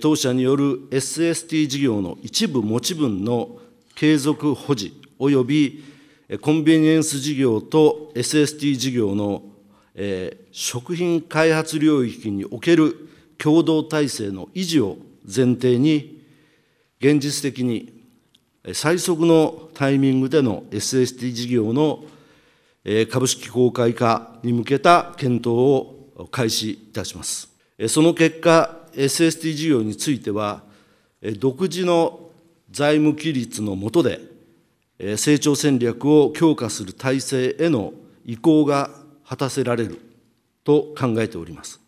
当社による SST 事業の一部持ち分の継続保持及びコンビニエンス事業と SST 事業の、え食品開発領域における共同体制の維持を前提に、現実的に最速のタイミングでの SST 事業の株式公開化に向けた検討を開始いたします。その結果、SST 事業については、独自の財務規律の下で、成長戦略を強化する体制への移行が果たせられると考えております。